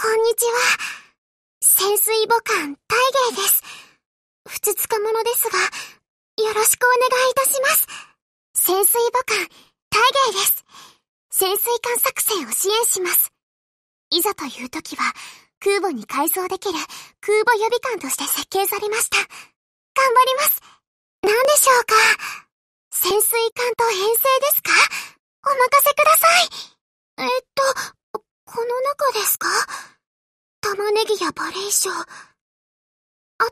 こんにちは。潜水母艦大芸です。ふつつか者ですが、よろしくお願いいたします。潜水母艦大芸です。潜水艦作戦を支援します。いざという時は、空母に改造できる空母予備艦として設計されました。頑張ります。何でしょうか潜水艦と編成ですかお任せください。えっと、この中ですか玉ねぎやバレョン。あ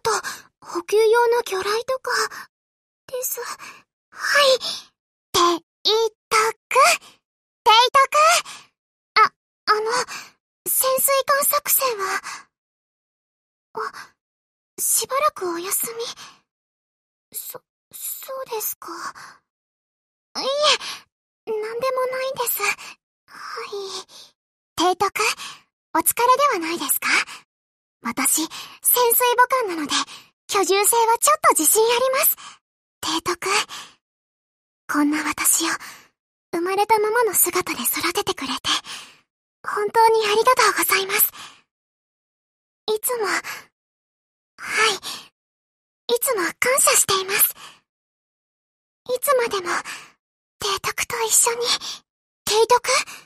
と、補給用の魚雷とか、です。はい。って言っとく。ていとく。あ、あの、潜水艦作戦は、あ、しばらくお休み。そ、そうですか。提督、お疲れではないですか私、潜水母艦なので、居住性はちょっと自信あります。提督、こんな私を、生まれたままの姿で育ててくれて、本当にありがとうございます。いつも、はい、いつも感謝しています。いつまでも、提督と一緒に、提督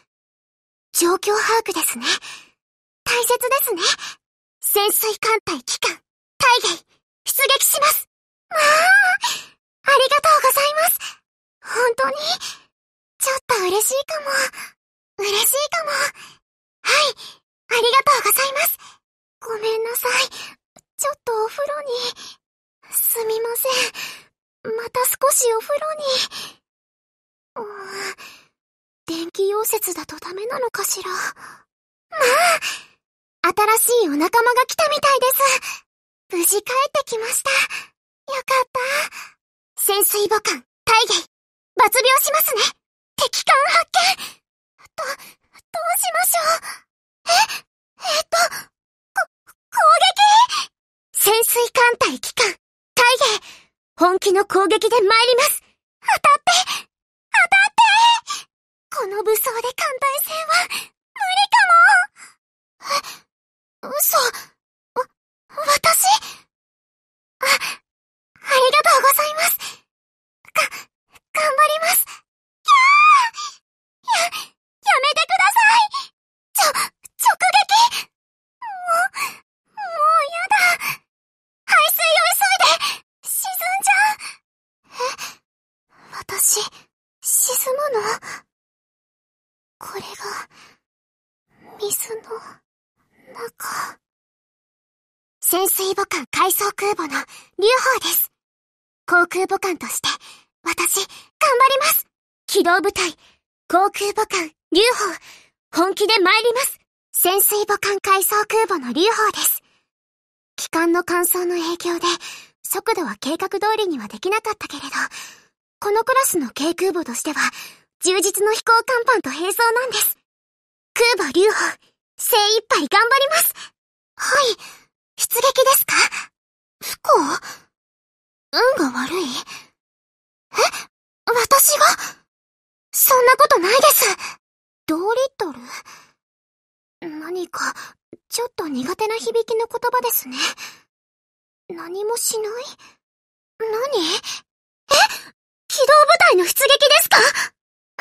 状況把握ですね。大切ですね。潜水艦隊機関、大外、出撃します。まあ、ありがとうございます。本当に、ちょっと嬉しいかも。嬉しいかも。はい、ありがとうございます。ごめんなさい。ちょっとお風呂に。すみません。また少しお風呂に。うん適溶接だとダメなのかしら。まあ、新しいお仲間が来たみたいです。無事帰ってきました。よかった。潜水母艦、大芸、抜病しますね。敵艦発見ど、どうしましょう。え、えっと、こ、攻撃潜水艦隊機関、大芸、本気の攻撃で参ります。当たってこの武装で艦隊戦は、無理かもえ、嘘わ、私あ、ありがとうございます水の中。潜水母艦改装空母の流砲です。航空母艦として、私、頑張ります機動部隊、航空母艦、流砲、本気で参ります潜水母艦改装空母の流砲です。機関の乾燥の影響で、速度は計画通りにはできなかったけれど、このクラスの軽空母としては、充実の飛行甲板と並走なんです。空母竜歩、精一杯頑張ります。はい、出撃ですか不幸運が悪いえ私がそんなことないです。同リットル何か、ちょっと苦手な響きの言葉ですね。何もしない何え機動部隊の出撃ですか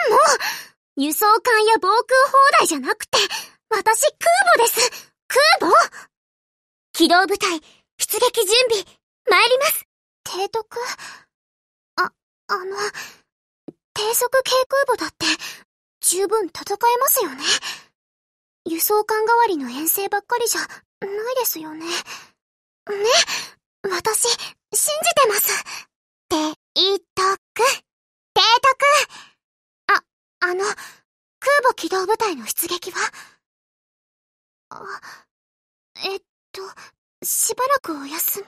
もう、輸送艦や防空砲台じゃなくて、私空母です空母機動部隊、出撃準備、参ります提督あ、あの、低速軽空母だって、十分戦えますよね輸送艦代わりの遠征ばっかりじゃないですよね。ね、私、信じてます。って言った。機動部隊の出撃はあ、えっと、しばらくお休み。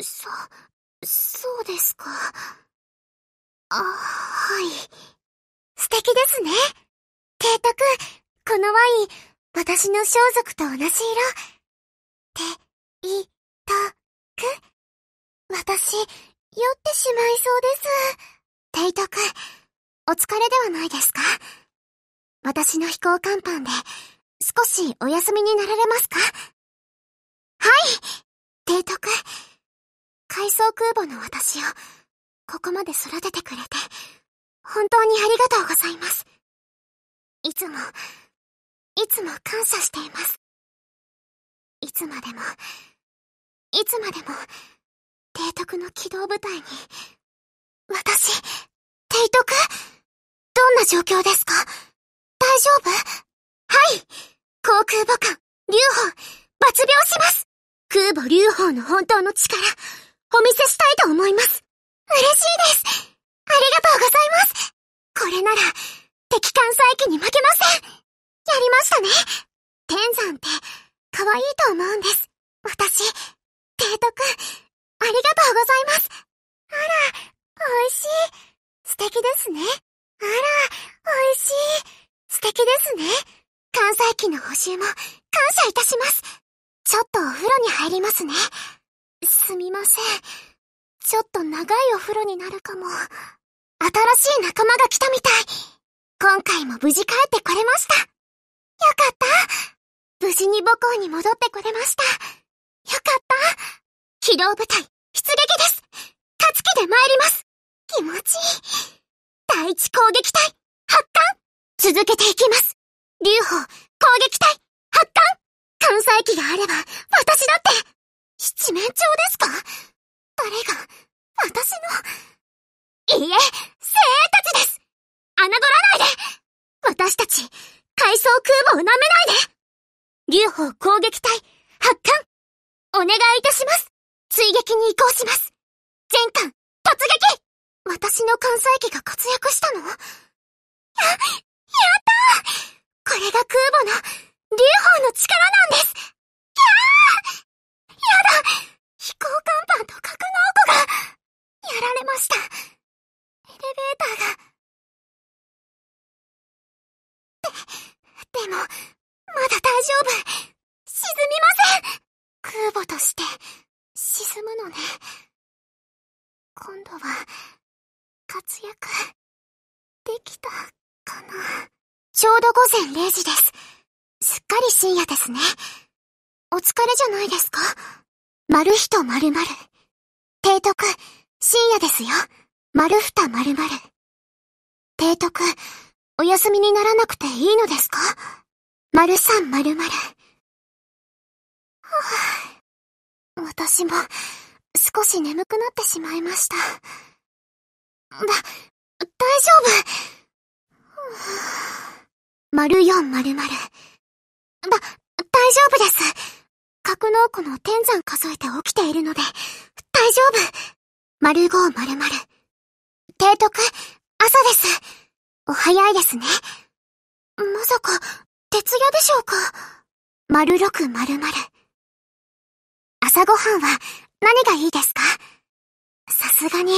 そ、そうですか。あ、はい。素敵ですね。提督、このワイン、私の装束と同じ色。て、い、た、く。私、酔ってしまいそうです。提督、お疲れではないですか私の飛行甲板で、少しお休みになられますかはい提督。海藻空母の私を、ここまで育ててくれて、本当にありがとうございます。いつも、いつも感謝しています。いつまでも、いつまでも、提督の機動部隊に、私、提督どんな状況ですか丈夫はい航空母艦、竜砲、抜病します空母竜砲の本当の力、お見せしたいと思います嬉しいですありがとうございますこれなら、敵艦再起に負けませんやりましたね天山って、可愛いと思うんです。私、提督、ありがとうございますあら、美味しい。素敵ですね。あら、美味しい。素敵ですね。関西機の補修も感謝いたします。ちょっとお風呂に入りますね。すみません。ちょっと長いお風呂になるかも。新しい仲間が来たみたい。今回も無事帰ってこれました。よかった。無事に母校に戻ってこれました。よかった。機動部隊、出撃です。勝つ気で参ります。気持ちいい。第一攻撃隊、発艦続けていきます。流砲、攻撃隊、発艦艦載機があれば、私だって七面鳥ですか誰が、私のいいえ、精鋭たちです侮らないで私たち、海藻空母を舐めないで流砲攻撃隊、発艦お願いいたします追撃に移行します全艦、突撃私の艦載機が活躍したのこれが空母の、劉邦の力なんですやあやだ飛行甲板と格納庫が、やられました。エレベーターが、ちょうど午前0時です。すっかり深夜ですね。お疲れじゃないですか丸ひと丸々。提督、深夜ですよ。丸ふた丸々。提督、お休みにならなくていいのですか丸三丸々。私も、少し眠くなってしまいました。だ、大丈夫。丸4丸〇だ、大丈夫です。格納庫の天山数えて起きているので、大丈夫。丸5丸〇。提督、朝です。お早いですね。まさか、徹夜でしょうか。丸6丸〇。朝ごはんは何がいいですかさすがに、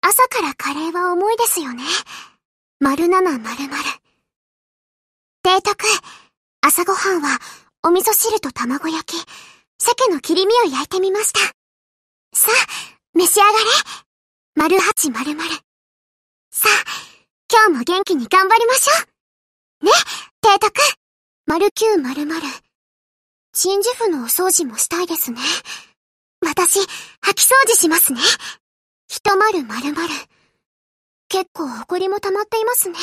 朝からカレーは重いですよね。丸7丸〇。提督、朝ごはんは、お味噌汁と卵焼き、鮭の切り身を焼いてみました。さあ、召し上がれ。丸八丸丸。さあ、今日も元気に頑張りましょう。ね、提督。丸九丸丸。陳事府のお掃除もしたいですね。私、掃き掃除しますね。一丸丸丸。結構埃も溜まっていますね。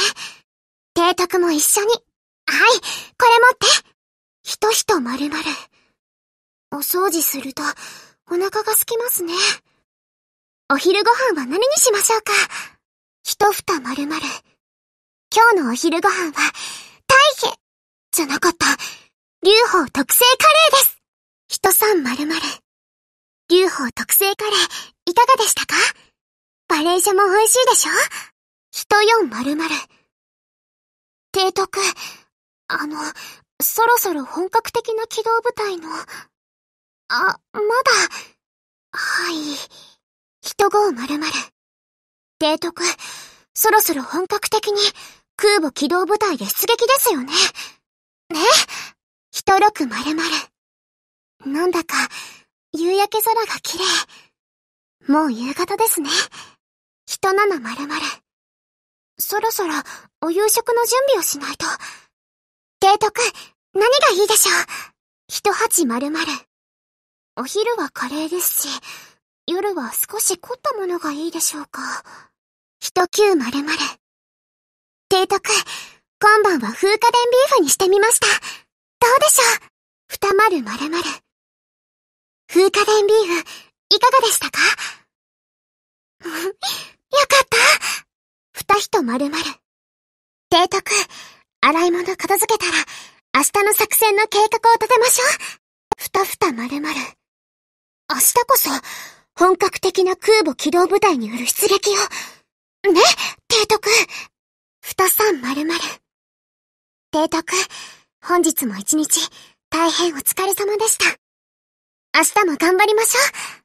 提督も一緒に。はい、これ持って。ひとひとまるまる。お掃除すると、お腹が空きますね。お昼ご飯は何にしましょうかひとふたまるまる。今日のお昼ご飯は、大変じゃなかった、流宝特製カレーです。ひとさんまるまる。流宝特製カレー、いかがでしたかバレーシャも美味しいでしょひとよんまるまる。提督、あの、そろそろ本格的な機動部隊の。あ、まだ。はい。人号〇〇提督、そろそろ本格的に空母機動部隊で出撃ですよね。ね人六〇〇。なんだか、夕焼け空が綺麗。もう夕方ですね。人七〇〇。そろそろお夕食の準備をしないと。提督、何がいいでしょう一八丸々。お昼はカレーですし、夜は少し凝ったものがいいでしょうか。一九丸々。提督、今晩は風化電ビーフにしてみました。どうでしょう二丸丸々。風化電ビーフ、いかがでしたか よかった。二人まる提督、洗い物片付けたら、明日の作戦の計画を立てましょう。ふたふたまるまる。明日こそ、本格的な空母機動部隊による出撃を。ね、提督。ふたさんまるまる。提督、本日も一日、大変お疲れ様でした。明日も頑張りましょう。